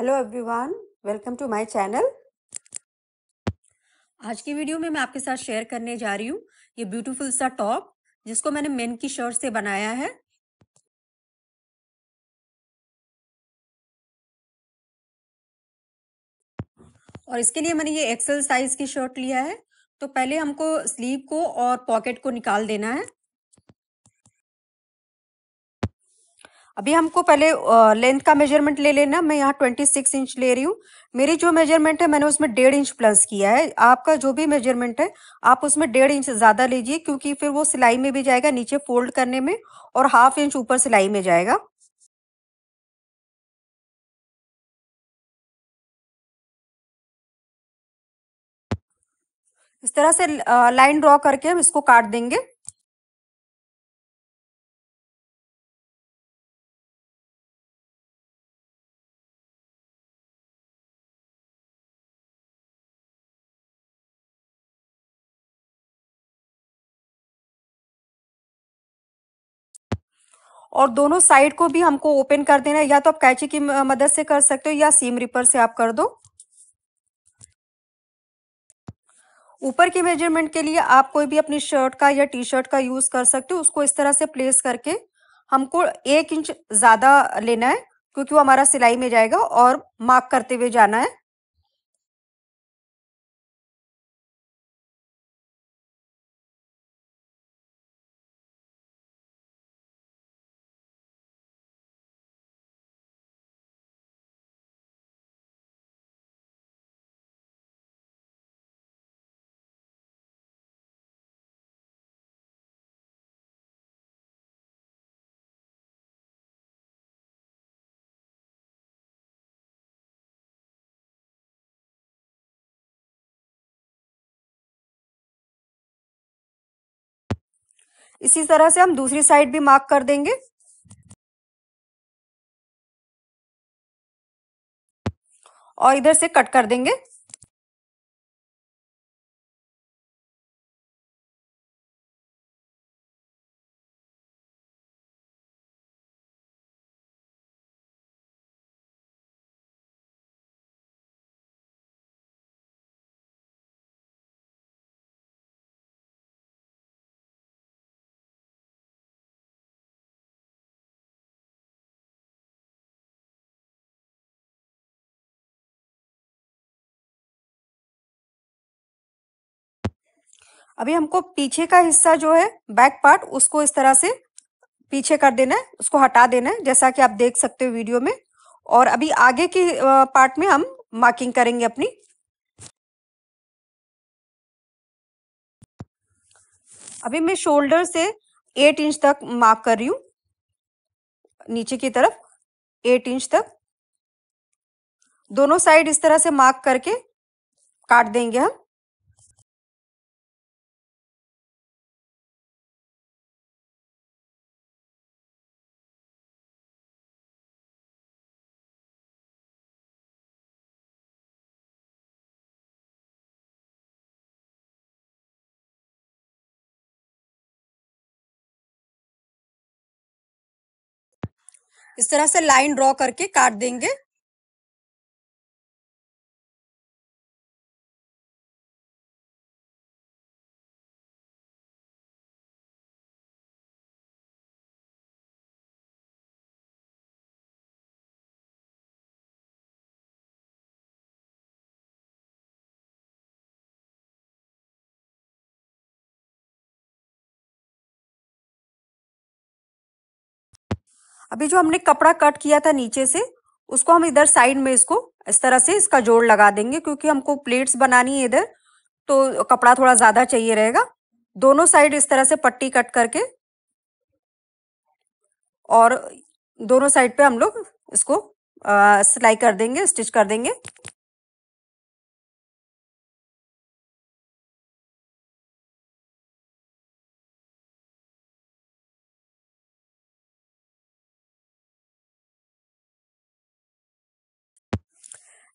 Hello everyone welcome to my channel आज की video में मैं आपके साथ शेयर करने जा रही हूँ ये ब्यूटीफुल सा टॉप जिसको मैंने मेन की शर्ट से बनाया है और इसके लिए मैंने ये एक्सेल साइज की शर्ट लिया है तो पहले हमको स्लीव को और पॉकेट को निकाल देना है अभी हमको पहले लेंथ का मेजरमेंट ले लेना मैं यहाँ ट्वेंटी सिक्स इंच ले रही हूँ मेरी जो मेजरमेंट है मैंने उसमें डेढ़ इंच प्लस किया है आपका जो भी मेजरमेंट है आप उसमें डेढ़ इंच ज़्यादा लीजिए क्योंकि फिर वो सिलाई में भी जाएगा नीचे फोल्ड करने में और हाफ इंच ऊपर सिलाई में जाएगा इस तरह से लाइन ड्रॉ करके हम इसको काट देंगे और दोनों साइड को भी हमको ओपन कर देना है या तो आप कैची की मदद से कर सकते हो या सीम रिपर से आप कर दो ऊपर के मेजरमेंट के लिए आप कोई भी अपनी शर्ट का या टी शर्ट का यूज कर सकते हो उसको इस तरह से प्लेस करके हमको एक इंच ज्यादा लेना है क्योंकि वो हमारा सिलाई में जाएगा और मार्क करते हुए जाना है इसी तरह से हम दूसरी साइड भी मार्क कर देंगे और इधर से कट कर देंगे अभी हमको पीछे का हिस्सा जो है बैक पार्ट उसको इस तरह से पीछे कर देना है उसको हटा देना है जैसा कि आप देख सकते हो वीडियो में और अभी आगे के पार्ट में हम मार्किंग करेंगे अपनी अभी मैं शोल्डर से एट इंच तक मार्क कर रही हूं नीचे की तरफ एट इंच तक दोनों साइड इस तरह से मार्क करके काट देंगे हम इस तरह से लाइन ड्रॉ करके काट देंगे अभी जो हमने कपड़ा कट किया था नीचे से उसको हम इधर साइड में इसको इस तरह से इसका जोड़ लगा देंगे क्योंकि हमको प्लेट्स बनानी है इधर तो कपड़ा थोड़ा ज़्यादा चाहिए रहेगा दोनों साइड इस तरह से पट्टी कट करके और दोनों साइड पे हम लोग इसको सिलाई कर देंगे स्टिच कर देंगे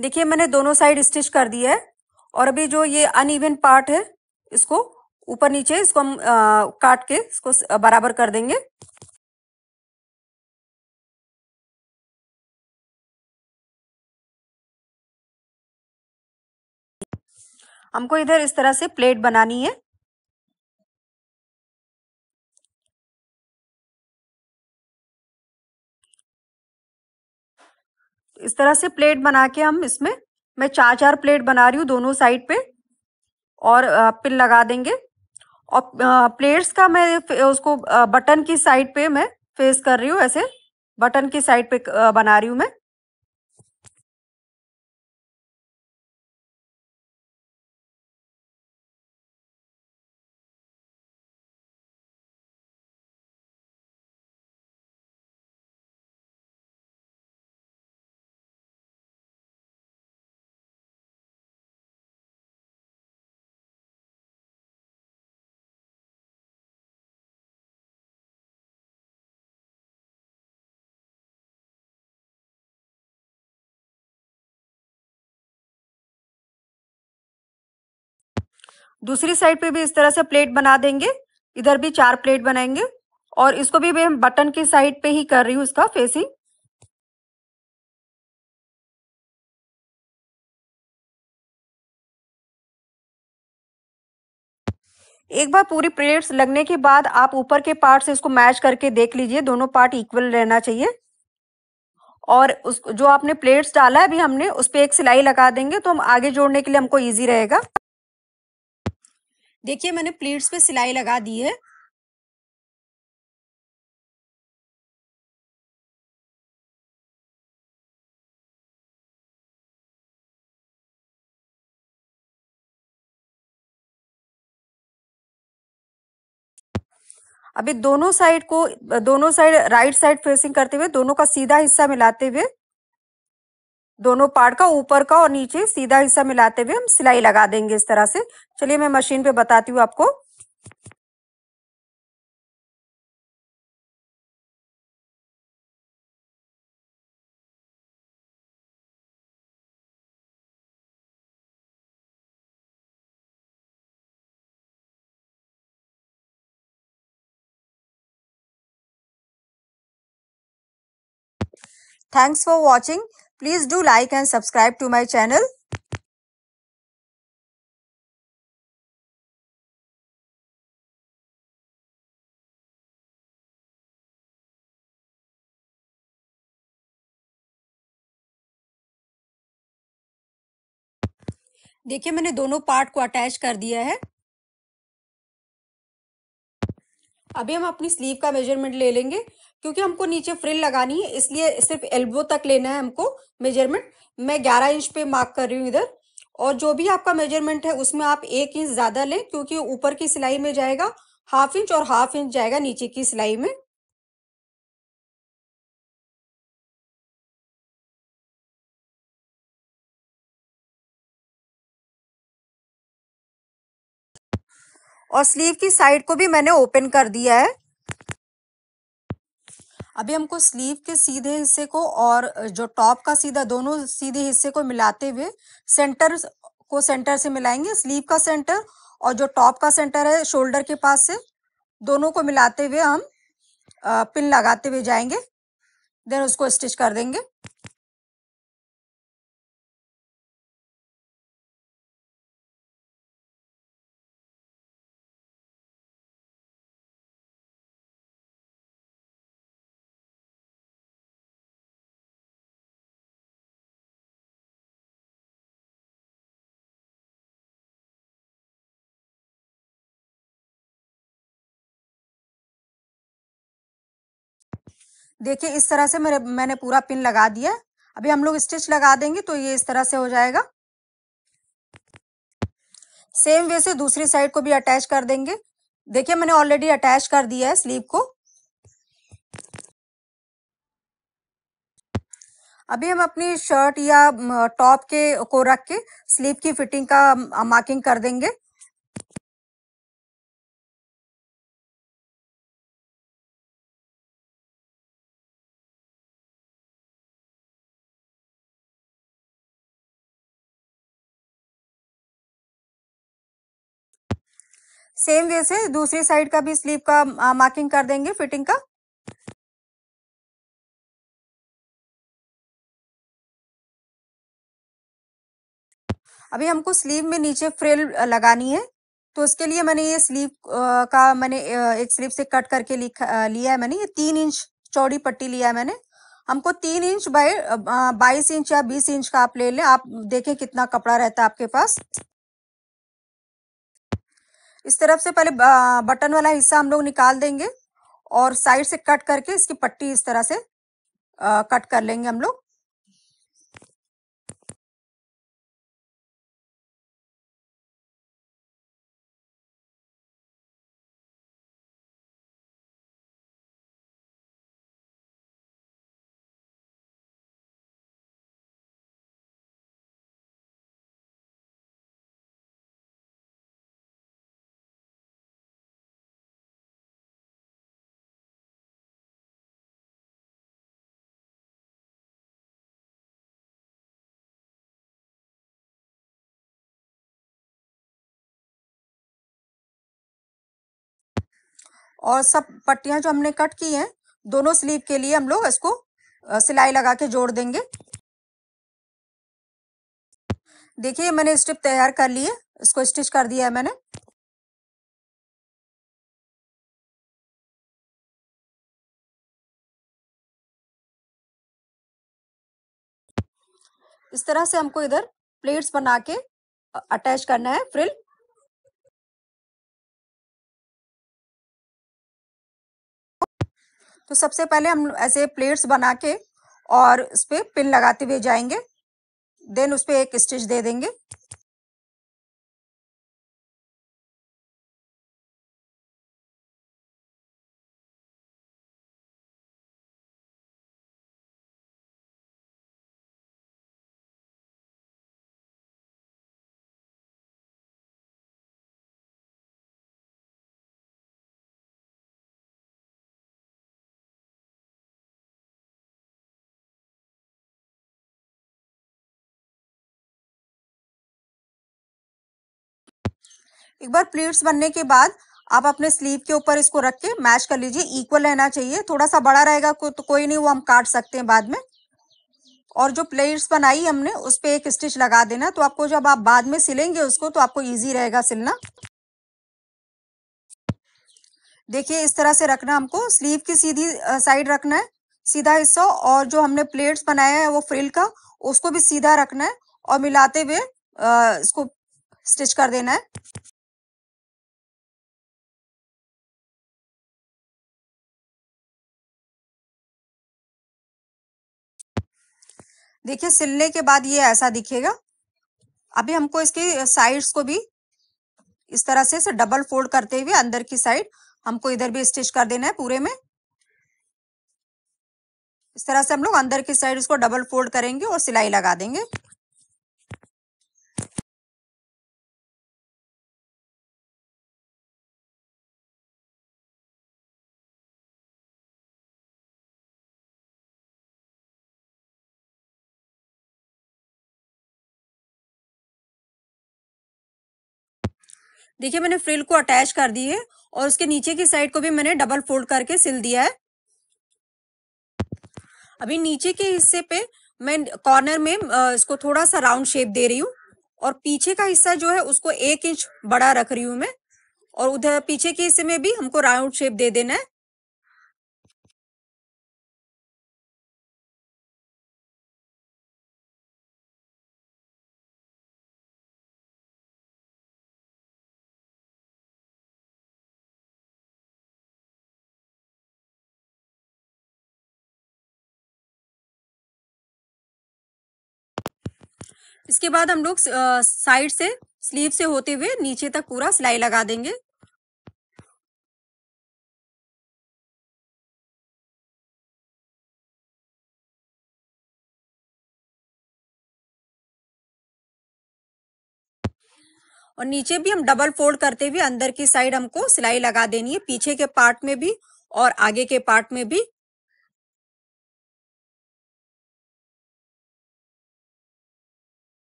देखिए मैंने दोनों साइड स्टिच कर दिया है और अभी जो ये अनइवन पार्ट है इसको ऊपर नीचे इसको हम आ, काट के इसको बराबर कर देंगे हमको इधर इस तरह से प्लेट बनानी है इस तरह से प्लेट बना के हम इसमें मैं चार चार प्लेट बना रही हूँ दोनों साइड पे और पिन लगा देंगे और प्लेट्स का मैं उसको बटन की साइड पे मैं फेस कर रही हूँ ऐसे बटन की साइड पे बना रही हूँ मैं दूसरी साइड पे भी इस तरह से प्लेट बना देंगे इधर भी चार प्लेट बनाएंगे और इसको भी मैं बटन की साइड पे ही कर रही हूँ इसका फेसिंग एक बार पूरी प्लेट्स लगने के बाद आप ऊपर के पार्ट से इसको मैच करके देख लीजिए दोनों पार्ट इक्वल रहना चाहिए और उस जो आपने प्लेट्स डाला है अभी हमने उस पर एक सिलाई लगा देंगे तो हम आगे जोड़ने के लिए हमको इजी रहेगा देखिए मैंने प्लेट्स पे सिलाई लगा दी है अभी दोनों साइड को दोनों साइड राइट साइड फेसिंग करते हुए दोनों का सीधा हिस्सा मिलाते हुए दोनों पार्ट का ऊपर का और नीचे सीधा हिस्सा मिलाते हुए हम सिलाई लगा देंगे इस तरह से चलिए मैं मशीन पे बताती हूँ आपको thanks for watching Please do like and subscribe to my channel. देखिए मैंने दोनों पार्ट को अटैच कर दिया है अभी हम अपनी स्लीव का मेजरमेंट ले लेंगे क्योंकि हमको नीचे फ्रिल लगानी है इसलिए सिर्फ एल्बो तक लेना है हमको मेजरमेंट मैं ग्यारह इंच पे मार्क कर रही हूँ इधर और जो भी आपका मेजरमेंट है उसमें आप एक इंच ज़्यादा लें क्योंकि ऊपर की सिलाई में जाएगा हाफ इंच और हाफ इंच जाएगा नीचे की सिलाई में और स्लीव की साइड को भी मैंने ओपन कर दिया है अभी हमको स्लीव के सीधे हिस्से को और जो टॉप का सीधा दोनों सीधे हिस्से को मिलाते हुए सेंटर को सेंटर से मिलाएंगे स्लीव का सेंटर और जो टॉप का सेंटर है शोल्डर के पास से दोनों को मिलाते हुए हम पिन लगाते हुए जाएंगे देन उसको स्टिच कर देंगे देखिए इस तरह से मेरे मैंने पूरा पिन लगा दिया अभी हम लोग स्टिच लगा देंगे तो ये इस तरह से हो जाएगा सेम वे से दूसरी साइड को भी अटैच कर देंगे देखिए मैंने ऑलरेडी अटैच कर दिया है स्लीव को अभी हम अपनी शर्ट या टॉप के को रख के स्लीव की फिटिंग का मार्किंग कर देंगे सेम वे से दूसरी साइड का भी स्लीव का आ, मार्किंग कर देंगे फिटिंग का अभी हमको स्लीव में नीचे फ्रिल लगानी है तो उसके लिए मैंने ये स्लीव का मैंने एक स्लीव से कट करके लिया है मैंने ये तीन इंच चौड़ी पट्टी लिया है मैंने हमको तीन इंच बाय बाईस इंच या बीस इंच का आप ले लें आप देखें कितना कपड़ा रहता है आपके पास इस तरफ से पहले बटन वाला हिस्सा हम लोग निकाल देंगे और साइड से कट करके इसकी पट्टी इस तरह से कट कर लेंगे हम लोग और सब पट्टियां जो हमने कट की हैं दोनों स्लीव के लिए हम लोग इसको सिलाई लगा के जोड़ देंगे देखिए मैंने स्ट्रिप तैयार कर ली है इसको स्टिच कर दिया है मैंने इस तरह से हमको इधर प्लेट्स बना के अटैच करना है फ्रिल तो सबसे पहले हम ऐसे प्लेट्स बना के और उस पर पिन लगाते हुए जाएंगे देन उस पर एक स्टिच दे देंगे एक बार प्लेट्स बनने के बाद आप अपने स्लीव के ऊपर इसको रख के मैच कर लीजिए इक्वल रहना चाहिए थोड़ा सा बड़ा रहेगा को, तो कोई नहीं वो हम काट सकते हैं बाद में और जो प्लेट्स बनाई हमने उस पर एक स्टिच लगा देना तो आपको जब आप बाद में सिलेंगे उसको तो आपको ईजी रहेगा सिलना देखिए इस तरह से रखना हमको स्लीव की सीधी साइड रखना है सीधा हिस्सा और जो हमने प्लेट्स बनाया है वो फ्रिल का उसको भी सीधा रखना है और मिलाते हुए इसको स्टिच कर देना है देखिए सिलने के बाद ये ऐसा दिखेगा अभी हमको इसके साइड्स को भी इस तरह से, से डबल फोल्ड करते हुए अंदर की साइड हमको इधर भी स्टिच कर देना है पूरे में इस तरह से हम लोग अंदर की साइड इसको डबल फोल्ड करेंगे और सिलाई लगा देंगे देखिए मैंने फ्रिल को अटैच कर दी है और उसके नीचे की साइड को भी मैंने डबल फोल्ड करके सिल दिया है अभी नीचे के हिस्से पे मैं कॉर्नर में इसको थोड़ा सा राउंड शेप दे रही हूँ और पीछे का हिस्सा जो है उसको एक इंच बड़ा रख रही हूँ मैं और उधर पीछे के हिस्से में भी हमको राउंड शेप दे देना है इसके बाद हम लोग साइड से स्लीव से होते हुए नीचे तक पूरा सिलाई लगा देंगे और नीचे भी हम डबल फोल्ड करते हुए अंदर की साइड हमको सिलाई लगा देनी है पीछे के पार्ट में भी और आगे के पार्ट में भी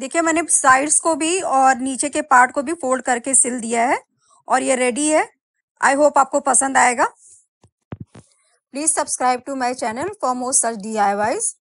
देखिए मैंने साइड्स को भी और नीचे के पार्ट को भी फोल्ड करके सिल दिया है और ये रेडी है आई होप आपको पसंद आएगा please subscribe to my channel for more सर्च डी आई वाइज़